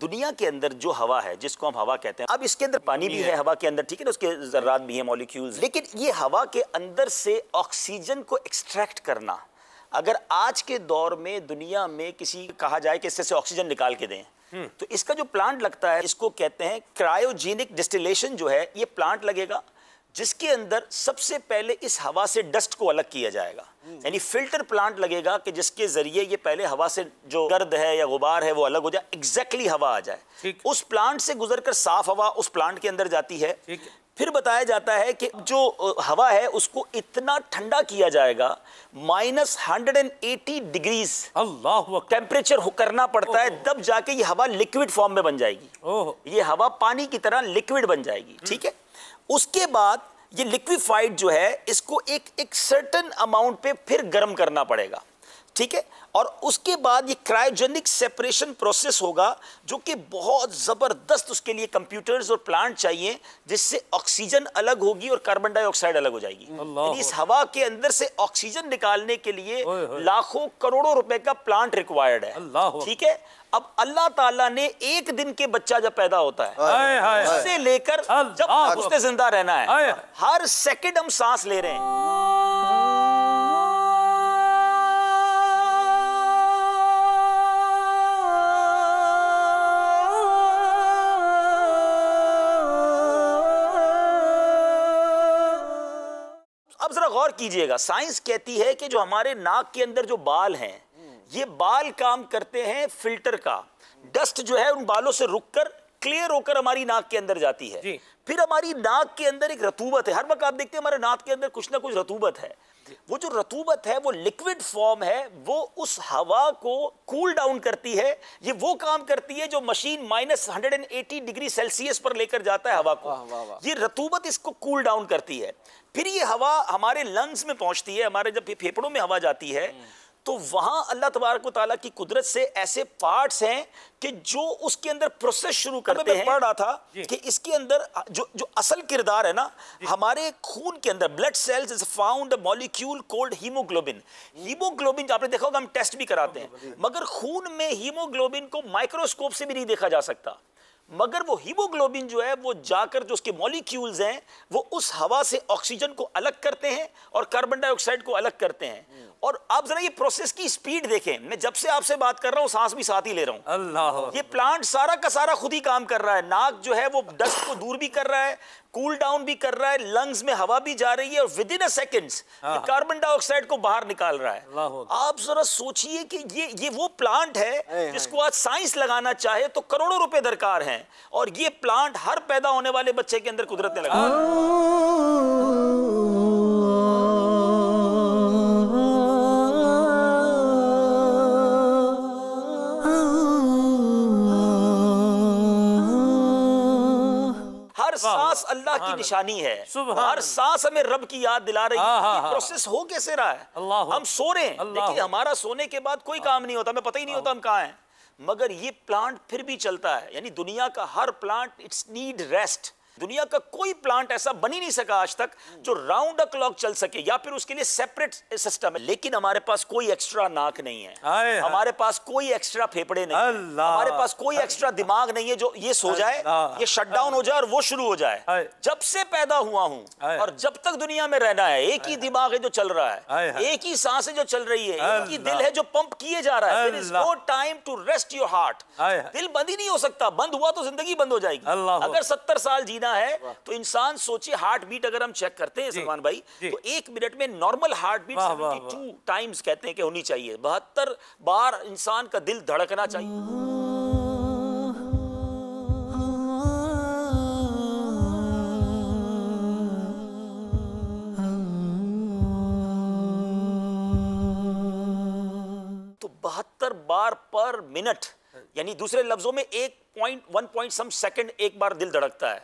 دنیا کے اندر جو ہوا ہے جس کو ہم ہوا کہتے ہیں اب اس اس کے کے کے اندر اندر پانی بھی بھی ہے ہے ہوا ٹھیک ذرات ہیں مولیکیولز لیکن یہ ہوا کے اندر سے آکسیجن کو ایکسٹریکٹ کرنا اگر آج کے دور میں دنیا میں کسی کہا جائے کہ اس سے آکسیجن نکال کے دیں تو اس کا جو پلانٹ لگتا ہے اس کو کہتے ہیں کرایوجینک ڈسٹیلیشن جو ہے یہ پلانٹ لگے گا جس کے اندر سب سے پہلے اس ہوا سے ڈسٹ کو الگ کیا جائے گا یعنی فلٹر پلانٹ لگے گا کہ جس کے ذریعے یہ پہلے ہوا سے جو گرد ہے یا غبار ہے وہ الگ ہو جائے ایک ہوا آ جائے اس پلانٹ سے گزر کر صاف ہوا اس پلانٹ کے اندر جاتی ہے پھر بتایا جاتا ہے کہ جو ہوا ہے اس کو اتنا ٹھنڈا کیا جائے گا minus hundred and eighty degrees temperature کرنا پڑتا ہے تب جا کے یہ ہوا لکوڈ فارم میں بن جائے گی یہ ہوا پانی کی طرح لکوڈ بن جائے گی ٹھیک ہے اس کے بعد یہ لکویفائڈ جو ہے اس کو ایک ایک سرٹن اماؤنٹ پہ پھر گرم کرنا پڑے گا ٹھیک ہے اور اس کے بعد یہ کرائیوجینک سیپریشن پروسیس ہوگا جو کہ بہت زبردست اس کے لیے کمپیوٹرز اور پلانٹ چاہیے جس سے الگ ہوگی اور کاربن ڈائی آکسائڈ الگ ہو جائے گی یعنی اس ہوا کے اندر سے آکسیجن نکالنے کے لیے لاکھوں کروڑوں روپے کا پلانٹ ریکوائرڈ ہے ٹھیک ہے اب اللہ تعالیٰ نے ایک دن کے بچہ جب پیدا ہوتا ہے اس سے لے کر جب اس نے زندہ رہنا ہے ہر سیکنڈ ہم سانس لے رہے ہیں آپ ذرا غور کیجئے گا سائنس کہتی ہے کہ جو ہمارے ناک کے اندر جو بال ہیں یہ بال کام کرتے ہیں فلٹر کا ڈسٹ جو ہے ان بالوں سے رک کر کلیر ہو کر ہماری ناک کے اندر جاتی ہے جی۔ پھر ہماری ناک کے اندر ایک رتوبت ہے ہر وقت آپ دیکھتے ہیں ہمارے ناک کے اندر کچھ نہ کچھ رتوبت ہے وہ جو رتوبت ہے وہ لیکوڈ فارم ہے وہ اس ہوا کو کول ڈاؤن کرتی ہے یہ وہ کام کرتی ہے جو machine minus hundred and eighty degree Celsius پر لے کر جاتا ہے ہوا کو یہ رتوبت اس کو کول ڈاؤن کرتی ہے پھر یہ ہوا ہمارے لنگز میں پہنچتی ہے ہمارے جب پھیپڑوں میں ہوا جاتی ہے تو وہاں اللہ تبارک و تعالیٰ کی قدرت سے ایسے پارٹس ہیں کہ جو اس کے اندر شروع کرتے ہیں پڑھ رہا تھا جی۔ کہ اس کے اندر جو اصل کردار ہے نا جی۔ ہمارے خون کے اندر blood cells molecule found hemoglobin hemoglobin جو آپ نے دیکھا ہوگا ہم ٹیسٹ بھی کراتے ہیں جی۔ مگر خون میں ہیموگلوبن کو مائکروسکوپ سے بھی نہیں دیکھا جا سکتا مگر وہ جو جو ہے وہ وہ جا کر اس اس کے ہیں ہوا سے آکسیجن کو الگ کرتے ہیں اور کاربن ڈائی آکسائڈ کو الگ کرتے ہیں اور آپ ذرا یہ کی سپیڈ دیکھیں میں جب سے آپ سے بات کر رہا ہوں سانس بھی ساتھ ہی لے رہا ہوں یہ پلانٹ سارا کا سارا خود ہی کام کر رہا ہے ناک جو ہے وہ ڈسٹ کو دور بھی کر رہا ہے کول ڈاؤن بھی کر رہا ہے لنگز میں ہوا بھی جا رہی ہے اور ہاں۔ کاربن ڈائی اکسائیڈ کو باہر نکال رہا ہے آپ ذرا سوچئے کہ یہ وہ پلانٹ ہے جس کو آج سائنس لگانا چاہے تو کروڑوں روپے درکار ہیں اور یہ پلانٹ ہر پیدا ہونے والے بچے کے اندر قدرت نے لگا سانس اللہ کی نشانی ہے ہر سانس ہمیں رب کی یاد دلا رہی ہے پروسیس ہو کیسے رہا ہے ہم سو رہے ہیں لیکن ہمارا سونے کے بعد کوئی کام نہیں ہوتا ہمیں پتہ ہی نہیں ہوتا ہم کہاں ہیں مگر یہ پلانٹ پھر بھی چلتا ہے یعنی دنیا کا ہر پلانٹ اٹس نیڈ ریسٹ دنیا کا کوئی پلانٹ ایسا بنی نہیں سکا آج تک جو راؤنڈ اکلاک چل سکے یا پھر اس کے لیے سیپریٹ سسٹم ہے لیکن ہمارے پاس کوئی ایکسٹرا ناک نہیں ہے ہاں۔ ہمارے پاس کوئی ایکسٹرا پھیپڑے نہیں ہے ہمارے پاس کوئی ایکسٹرا دماغ نہیں ہے جو یہ سو جائے یہ شٹ ڈاؤن ہو جائے اور وہ شروع ہو جائے جب سے پیدا ہوا ہوں اور جب تک دنیا میں رہنا ہے ایک ہی دماغ ہے جو چل رہا ہے ہاں۔ ایک ہی سانس ہے جو چل رہی ہے ایک ہی دل ہے جو پمپ کیے جا رہا ہے there is no time to rest your heart دل بند ہی نہیں ہو سکتا بند ہوا تو زندگی بند ہو جائے گی اگر ستر سال جینا ہے تو انسان سوچے ہارٹ بیٹ اگر ہم چیک کرتے ہیں جی، سلمان بھائی جی۔ تو ایک منٹ میں نارمل ہارٹ بیٹ ٹائمز کہتے ہیں کہ ہونی چاہیے بہتر بار انسان کا دل دھڑکنا چاہیے بہتر بار پر منٹ یعنی دوسرے لفظوں میں ایک point one point some second ایک بار دل دھڑکتا ہے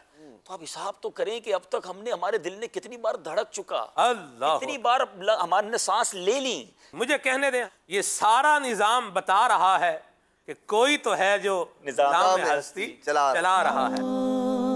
تو آپ حساب تو کریں کہ اب تک ہم نے ہمارے دل نے کتنی بار دھڑک چکا اللہ کتنی بار ہمارے نے سانس لے لی مجھے کہنے دیں یہ سارا نظام بتا رہا ہے کہ کوئی تو ہے جو نظام چلا رہا ہے